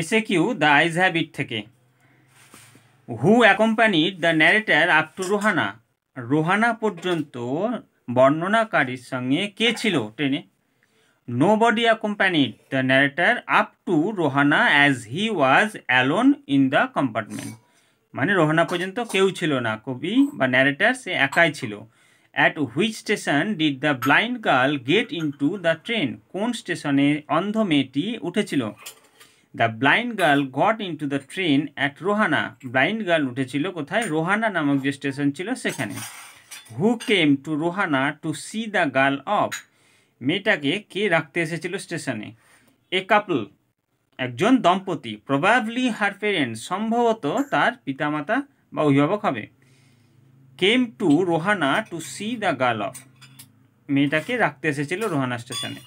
এসে Q the eyes have it থেকে who accompanied the narrator up to Rohana Rohana পর্যন্ত বর্ণনাকারীর সঙ্গে কে ছিল ট্রেনে nobody accompanied the narrator up to Rohana as he was alone in the compartment মানে রোহানা পর্যন্ত কেউ ছিল না কবি বা ন্যারেটার সে একাই ছিল at which station did the blind girl get into the train কোন স্টেশনে অন্ধ মেয়েটি উঠেছিল the blind girl got into the train at Rohana blind girl উঠেছিল কোথায় রোহানা নামক যে স্টেশন ছিল সেখানে who came to Rohana to see the girl off মেয়েটাকে কে রাখতে এসেছিল স্টেশনে এ কাপল একজন দম্পতি প্রবাবলি হার পেরেন্টস সম্ভবত তার পিতামাতা বা অভিভাবক হবে came to Rohana to see the girl off মেয়েটাকে রাখতে এসেছিল রোহানা স্টেশনে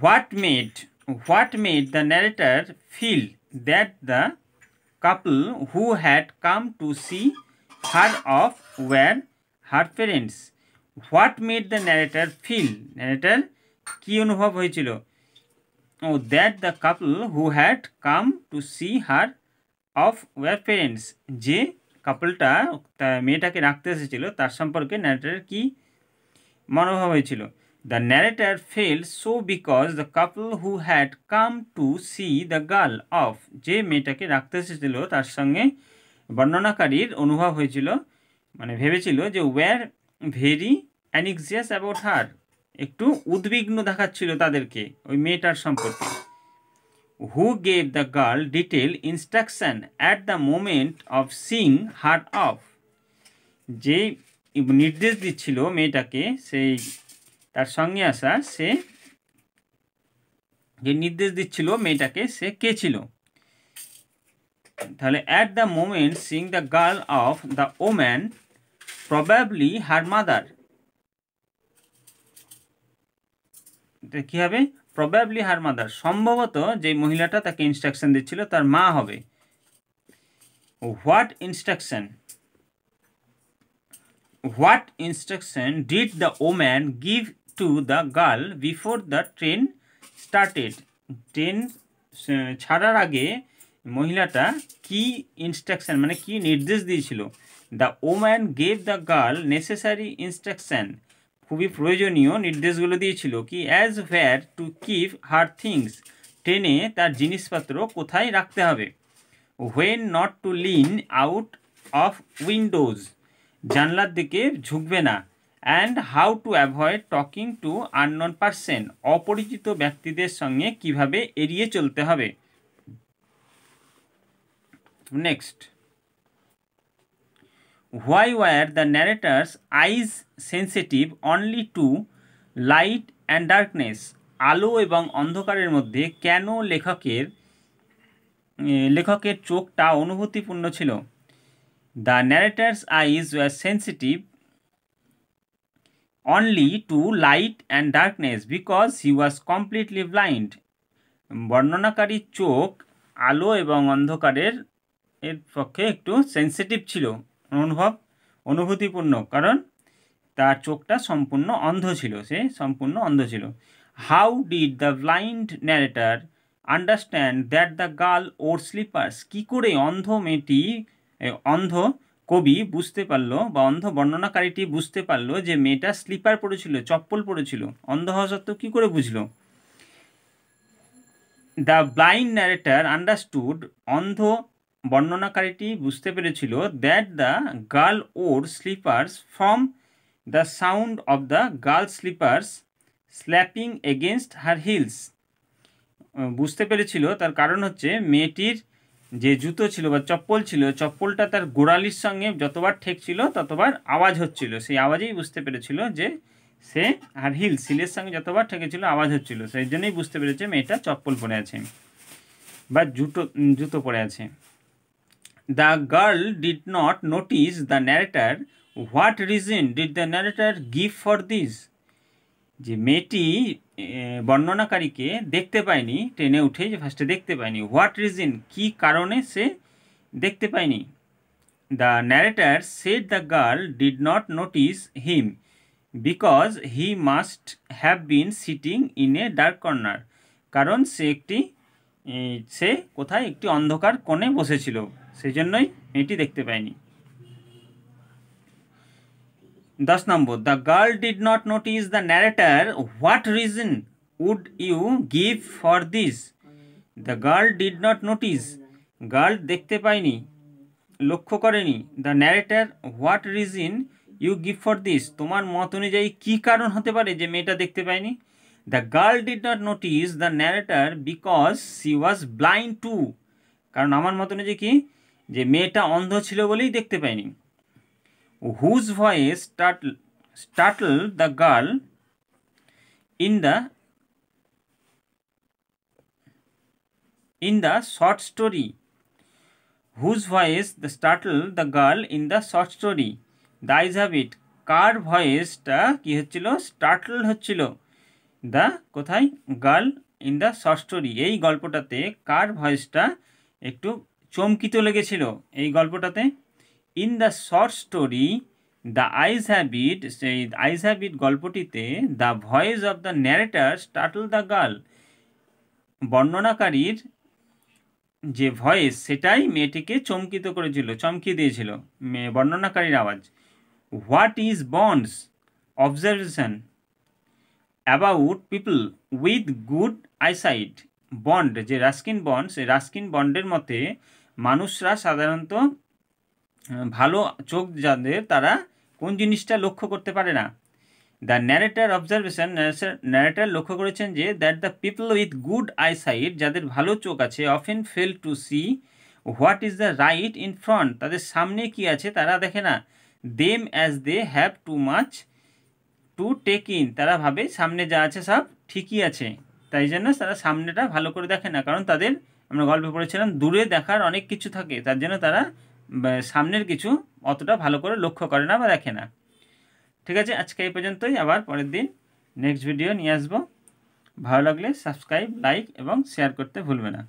what made what made the narrator feel that the couple who had come to see her off were her parents what made the narrator feel narrator ki hoychilo oh that the couple who had come to see her of her parents je couple ta কাপলটা ke rakhte এসেছিল tar somporke narrator ki মনোভাব hoychilo The narrator failed so because the couple who had come to see the girl of যে মেয়েটাকে রাখতে এসেছিল তার সঙ্গে বর্ণনাকারীর অনুভব হয়েছিল মানে ভেবেছিল যে were very anxious about her একটু উদ্বিগ্ন দেখাচ্ছিল তাদেরকে ওই মেয়েটার সম্পর্কে who gave the girl detail instruction at the moment of seeing her off যে নির্দেশ দিচ্ছিল মেয়েটাকে সেই তার সঙ্গে আসা সে যে নির্দেশ দিচ্ছিল মেয়েটাকে সে কে ছিল তাহলে at the moment seeing the girl off the woman probably her mother কি হবে প্রবাবলি হার মাদার সম্ভবত যে মহিলাটা তাকে ইনস্ট্রাকশন দিচ্ছিল তার মা হবে what instruction what instruction did the woman give to the girl before the train started train uh, ছাড়ার আগে মহিলাটা কি ইনস্ট্রাকশান মানে কি নির্দেশ দিয়েছিল the woman gave the girl necessary instruction খুবই প্রয়োজনীয় নির্দেশগুলো দিয়েছিল কি as where to keep her things ট্রেনে তার জিনিসপত্র কোথায় রাখতে হবে when not to lean out of windows জানলার দিকে ঝুঁকবে না and how to avoid talking to unknown person অপরিচিত ব্যক্তিদের সঙ্গে কিভাবে এড়িয়ে চলতে হবে next why were the narrator's eyes sensitive only to light and darkness আলো এবং অন্ধকারের মধ্যে কেন লেখকের লেখকের চোখটা অনুভূতিপূর্ণ ছিল the narrator's eyes were sensitive only to light and darkness because he was completely blind বর্ণনাকারীর চোখ আলো এবং অন্ধকারের এর পক্ষে একটু সেন্সিটিভ ছিল অনুভব অনুভূতিপূর্ণ কারণ তার চোখটা সম্পূর্ণ অন্ধ ছিল সে সম্পূর্ণ অন্ধ ছিল how did the blind narrator understand that the girl wore slippers কী করে অন্ধ মেয়েটি অন্ধ কবি বুঝতে পারলো বা অন্ধ বর্ণনাকারীটি বুঝতে পারলো যে মেয়েটা স্লিপার পড়েছিল চপ্পল পড়েছিল অন্ধ হওয়া সত্ত্বেও কী করে বুঝলো দ্য ব্লাইন্ড ন্যারেটার আন্ডারস্টুড অন্ধ বর্ণনাকারীটি বুঝতে পেরেছিল that the girl wore slippers from the sound of the girl slippers slapping against her heels বুঝতে পেরেছিল তার কারণ হচ্ছে মেয়েটির যে জুতো ছিল বা চপ্পল ছিল চপ্পলটা তার গোড়ালির সঙ্গে যতবার ঠেকছিল ততবার আওয়াজ হচ্ছিল সেই আওয়াজেই বুঝতে পেরেছিল যে সে আর হিল সিলের সঙ্গে যতবার ঠেকেছিল আওয়াজ হচ্ছিল সেই জন্যই বুঝতে পেরেছে মেয়েটা চপ্পল পরে আছে বা জুতো জুতো পরে আছে the girl did not notice the narrator what reason did the narrator give for this যে মেয়েটি বর্ণনাকারীকে দেখতে পায়নি ট্রেনে উঠে যে ফার্স্টে দেখতে পায়নি হোয়াট রিজন কি কারণে সে দেখতে পায়নি the narrator said the girl did not notice him because he must have been sitting in a dark corner কারণ সে একটি সে কোথায় একটি অন্ধকার কোণে বসেছিল সেই জন্যই মেয়েটি দেখতে পায়নি দশ নম্বর the girl did not notice the narrator what reason would you give for this the girl did not notice girl দেখতে পায়নি লক্ষ্য করেনি the narrator what reason you give for this তোমার মত অনুযায়ী কী কারণ হতে পারে যে মেয়েটা দেখতে পায়নি the girl did not notice the narrator because she was blind too কারণ আমার মত অনুযায়ী কি যে মেয়েটা অন্ধ ছিল বলেই দেখতে পায়নি whose voice startle startle the girl in the in the short story whose voice the startle the girl in the short story the eyes have it কার ভয়েসটা কী হচ্ছিল স্টাটল হচ্ছিল দ্য কোথায় girl in the short story এই গল্পটাতে কার ভয়েসটা একটু চমকিত লেগেছিল এই গল্পটাতে in the short story the eyes have it সেই আইস হ্যাবিট গল্পটিতে the voice of the narrator startle the girl বর্ণনাকারীর যে ভয়েস সেটাই মেয়েটিকে চমকিত করেছিল চমকিয়ে দিয়েছিল মেয়ে বর্ণনাকারীর আওয়াজ what is Bond's observation about people with good eyesight Bond যে রাস্কিন বন্ড সেই রাস্কিন বন্ডের মতে মানুষরা সাধারণত ভালো চোখ যাদের তারা কোন জিনিসটা লক্ষ্য করতে পারে না দ্য ন্যারেটার অবজারভেশন ন্যারেটার লক্ষ্য করেছেন যে that the people with good eyesight যাদের ভালো চোখ আছে often fail to see what is the right in front তাদের সামনে কি আছে তারা দেখে না them as they have too much to take in তারা ভাবে সামনে যা আছে সব ঠিকই আছে তাই জন্য তারা সামনেটা ভালো করে দেখে না কারণ তাদের আমরা গল্পে পড়েছিলাম দূরে দেখার অনেক কিছু থাকে তার জন্য তারা সামনের কিছু অতটা ভালো করে লক্ষ্য করে না বা দেখে না ঠিক আছে আজকে এই পর্যন্তই আবার পরের দিন নেক্সট ভিডিও নিয়ে আসবো ভালো লাগলে সাবস্ক্রাইব লাইক এবং শেয়ার করতে ভুলবে না